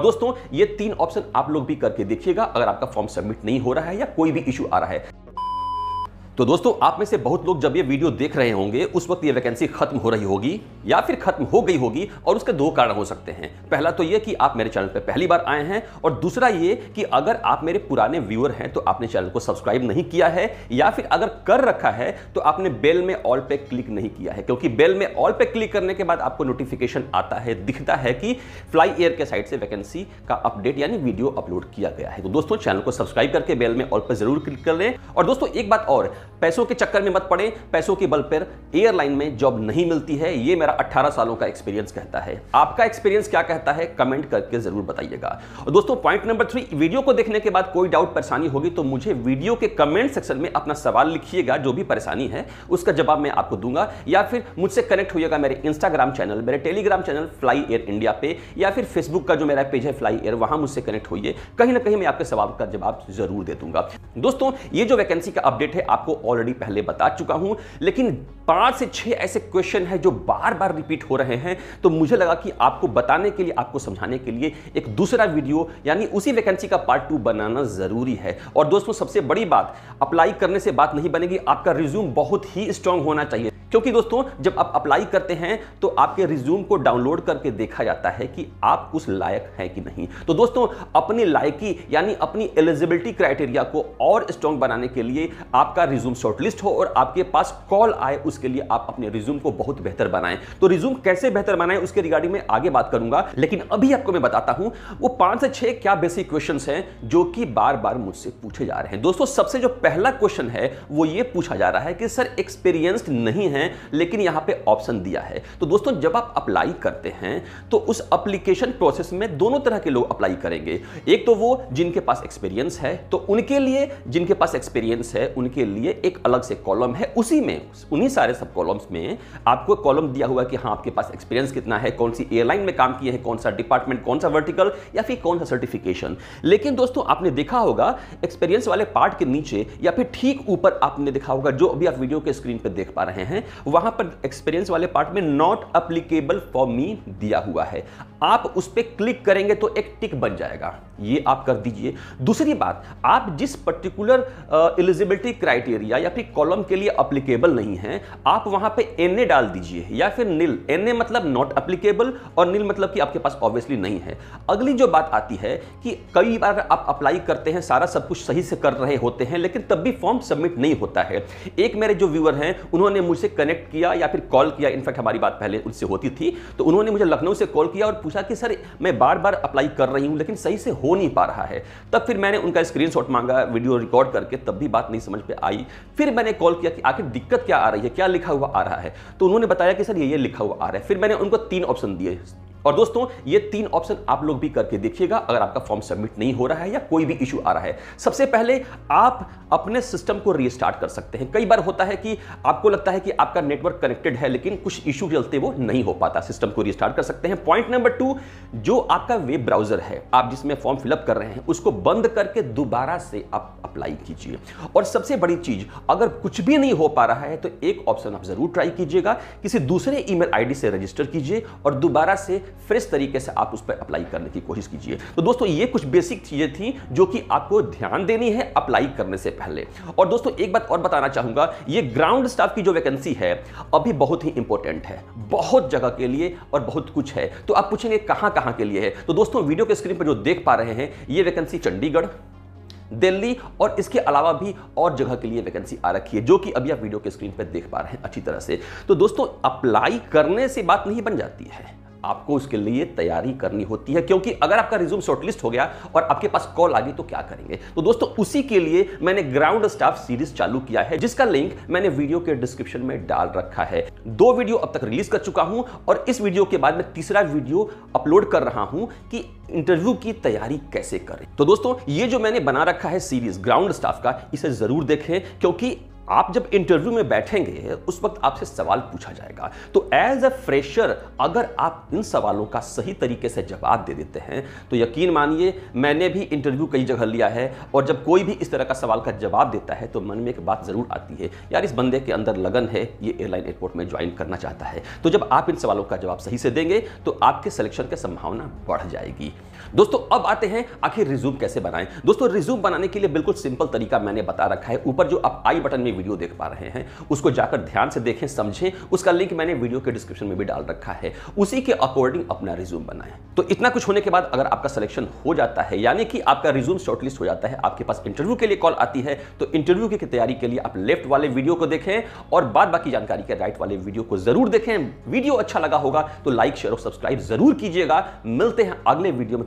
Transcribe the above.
हाँ। दोस्तों ये तीन ऑप्शन आप लोग भी करके देखिएगा अगर आपका फॉर्म सबमिट नहीं हो रहा है या कोई भी इशू आ रहा है तो दोस्तों आप में से बहुत लोग जब ये वीडियो देख रहे होंगे उस वक्त ये वैकेंसी खत्म हो रही होगी या फिर खत्म हो गई होगी और उसके दो कारण हो सकते हैं पहला तो ये कि आप मेरे चैनल पर पहली बार आए हैं और दूसरा ये कि अगर आप मेरे पुराने व्यूअर हैं तो आपने चैनल को सब्सक्राइब नहीं किया है या फिर अगर कर रखा है तो आपने बेल में ऑल पे क्लिक नहीं किया है क्योंकि बेल में ऑल पे क्लिक करने के बाद आपको नोटिफिकेशन आता है दिखता है कि फ्लाई एयर के साइड से वैकेंसी का अपडेट यानी वीडियो अपलोड किया गया है तो दोस्तों चैनल को सब्सक्राइब करके बेल में ऑल पर जरूर क्लिक कर लें और दोस्तों एक बात और पैसों के चक्कर में मत पड़े पैसों के बल पर एयरलाइन में जॉब नहीं मिलती है ये मेरा 18 सालों का एक्सपीरियंस कहता है आपका एक्सपीरियंस क्या कहता है कमेंट करके जरूर बताइएगा और दोस्तों पॉइंट नंबर थ्री वीडियो को देखने के बाद कोई डाउट परेशानी होगी तो मुझे वीडियो के कमेंट सेक्शन में अपना सवाल लिखिएगा जो भी परेशानी है उसका जवाब मैं आपको दूंगा या फिर मुझसे कनेक्ट होइएगा मेरे इंस्टाग्राम चैनल मेरे Telegram channel fly air India पे या फिर फेसबुक का जो मेरा पेज है फ्लाई एयर वहां मुझसे कनेक्ट होइए कहीं ना कहीं मैं आपके सवाल का जवाब जरूर दे दूंगा दोस्तों ये जो वैकेंसी का अपडेट है आपको ऑलरेडी पहले बता चुका हूं लेकिन पांच से छह ऐसे क्वेश्चन हैं जो बार बार रिपीट हो रहे हैं तो मुझे लगा कि आपको बताने के लिए आपको समझाने के लिए एक दूसरा वीडियो यानी उसी वैकेंसी का पार्ट टू बनाना जरूरी है और दोस्तों सबसे बड़ी बात अप्लाई करने से बात नहीं बनेगी आपका रिज्यूम बहुत ही स्ट्रांग होना चाहिए क्योंकि दोस्तों जब आप अप्लाई करते हैं तो आपके रिज्यूम को डाउनलोड करके देखा जाता है कि आप उस लायक हैं कि नहीं तो दोस्तों अपनी लायकी यानी अपनी एलिजिबिलिटी क्राइटेरिया को और स्ट्रॉन्ग बनाने के लिए आपका रिज्यूम शॉर्टलिस्ट हो और आपके पास कॉल आए उसके लिए आप अपने रिज्यूम को बहुत बेहतर बनाएं तो रिज्यूम कैसे बेहतर बनाएं उसके रिगार्डिंग में आगे बात करूंगा लेकिन अभी आपको मैं बताता हूं वो पांच से छह क्या बेसिक क्वेश्चन हैं जो कि बार बार मुझसे पूछे जा रहे हैं दोस्तों सबसे जो पहला क्वेश्चन है वो ये पूछा जा रहा है कि सर एक्सपीरियंस्ड नहीं है हैं लेकिन यहाँ पे ऑप्शन दिया है तो दोस्तों जब आप अप्लाई करते हैं तो उस अप्लीकेशन प्रोसेस में दोनों तरह के लोग अप्लाई करेंगे एक तो वो जिनके पास एक्सपीरियंस है तो उनके लिए जिनके पास एक्सपीरियंस है उनके लिए एक अलग से कॉलम है उसी में उन्हीं सारे सब कॉलम्स में आपको कॉलम दिया हुआ कि हाँ आपके पास एक्सपीरियंस कितना है कौन सी एयरलाइन में काम किए हैं कौन सा डिपार्टमेंट कौन सा वर्टिकल या फिर कौन सा सर्टिफिकेशन लेकिन दोस्तों आपने देखा होगा एक्सपीरियंस वाले पार्ट के नीचे या फिर ठीक ऊपर आपने देखा होगा जो अभी आप वीडियो के स्क्रीन पर देख पा रहे हैं वहां पर एक्सपीरियंस वाले पार्ट में नॉट अप्लीकेबल फॉर मी दिया हुआ है आप उस पर क्लिक करेंगे तो एक टिक बन जाएगा ये आप कर दीजिए दूसरी बात आप जिस पर्टिकुलर एलिजिबिलिटी क्राइटेरिया या फिर कॉलम के लिए अप्लीकेबल नहीं है आप वहां पे एन डाल दीजिए या फिर नील एन मतलब नॉट अप्लीकेबल और नील मतलब कि आपके पास ऑब्वियसली नहीं है अगली जो बात आती है कि कई बार आप अप्लाई करते हैं सारा सब कुछ सही से कर रहे होते हैं लेकिन तब भी फॉर्म सबमिट नहीं होता है एक मेरे जो व्यूअर हैं उन्होंने मुझसे कनेक्ट किया या फिर कॉल किया इनफैक्ट हमारी बात पहले उनसे होती थी तो उन्होंने मुझे लखनऊ से कॉल किया और पूछा कि सर मैं बार बार अप्लाई कर रही हूँ लेकिन सही से हो नहीं पा रहा है तब फिर मैंने उनका स्क्रीन मांगा वीडियो रिकॉर्ड करके तब भी बात नहीं समझ पर आई फिर मैंने कॉल किया कि आखिर दिक्कत क्या आ रही है क्या लिखा हुआ आ रहा है तो उन्होंने बताया कि सर ये लिखा हुआ आ रहा है फिर मैंने उनको तीन ऑप्शन दिए और दोस्तों ये तीन ऑप्शन आप लोग भी करके देखिएगा अगर आपका फॉर्म सबमिट नहीं हो रहा है या कोई भी इशू आ रहा है सबसे पहले आप अपने सिस्टम को रीस्टार्ट कर सकते हैं कई बार होता है कि आपको लगता है कि आपका नेटवर्क कनेक्टेड है लेकिन कुछ इशू चलते वो नहीं हो पाता सिस्टम को रीस्टार्ट कर सकते हैं पॉइंट नंबर टू जो आपका वेब ब्राउजर है आप जिसमें फॉर्म फिलअप कर रहे हैं उसको बंद करके दोबारा से आप अप्लाई कीजिए और सबसे बड़ी चीज अगर कुछ भी नहीं हो पा रहा है तो एक ऑप्शन आप जरूर ट्राई कीजिएगा किसी दूसरे ईमेल आईडी से रजिस्टर कीजिए और दोबारा से फ्रेश तरीके से आप उस पर अप्लाई करने की कोशिश कीजिए तो दोस्तों ये कुछ बेसिक चीज़ें थी जो कि आपको ध्यान देनी है अप्लाई करने से पहले और दोस्तों एक बात और बताना चाहूंगा ये ग्राउंड स्टाफ की जो वैकेंसी है अभी बहुत ही इंपॉर्टेंट है बहुत जगह के लिए और बहुत कुछ है तो आप पूछेंगे कहां कहां के लिए है तो दोस्तों वीडियो के स्क्रीन पर जो देख पा रहे हैं ये वैकेंसी चंडीगढ़ दिल्ली और इसके अलावा भी और जगह के लिए वैकेंसी आ रखी है जो कि अभी आप वीडियो के स्क्रीन पर देख पा रहे हैं अच्छी तरह से तो दोस्तों अप्लाई करने से बात नहीं बन जाती है आपको उसके लिए तैयारी करनी होती है क्योंकि अगर आपका रिज्यूम शॉर्टलिस्ट हो गया और आपके पास कॉल आ गई तो क्या करेंगे तो दोस्तों उसी के लिए मैंने ग्राउंड स्टाफ सीरीज चालू किया है जिसका लिंक मैंने वीडियो के डिस्क्रिप्शन में डाल रखा है दो वीडियो अब तक रिलीज कर चुका हूं और इस वीडियो के बाद मैं तीसरा वीडियो अपलोड कर रहा हूं कि इंटरव्यू की तैयारी कैसे करें तो दोस्तों ये जो मैंने बना रखा है सीरीज ग्राउंड स्टाफ का इसे जरूर देखें क्योंकि आप जब इंटरव्यू में बैठेंगे उस वक्त आपसे सवाल पूछा जाएगा तो एज अ फ्रेशर अगर आप इन सवालों का सही तरीके से जवाब दे देते हैं तो यकीन मानिए मैंने भी इंटरव्यू कई जगह लिया है और जब कोई भी इस तरह का सवाल का जवाब देता है तो मन में एक बात ज़रूर आती है यार इस बंदे के अंदर लगन है ये एयरलाइन एयरपोर्ट में ज्वाइन करना चाहता है तो जब आप इन सवालों का जवाब सही से देंगे तो आपके सिलेक्शन की संभावना बढ़ जाएगी दोस्तों अब आते हैं आखिर रिज्यूम कैसे बनाएं दोस्तों रिज्यूम बनाने के लिए बिल्कुल सिंपल तरीका मैंने बता रखा है ऊपर जो आप आई बटन में वीडियो देख पा रहे हैं उसको जाकर ध्यान से देखें समझें उसका लिंक मैंने वीडियो के डिस्क्रिप्शन में भी डाल रखा है उसी के अकॉर्डिंग अपना रिज्यूम बनाएं तो इतना कुछ होने के बाद अगर आपका सिलेक्शन हो जाता है यानी कि आपका रिज्यूम शॉर्टलिस्ट हो जाता है आपके पास इंटरव्यू के लिए कॉल आती है तो इंटरव्यू की तैयारी के लिए आप लेफ्ट वाले वीडियो को देखें और बाद बाकी जानकारी के राइट वाले वीडियो को जरूर देखें वीडियो अच्छा लगा होगा तो लाइक शेयर और सब्सक्राइब जरूर कीजिएगा मिलते हैं अगले वीडियो में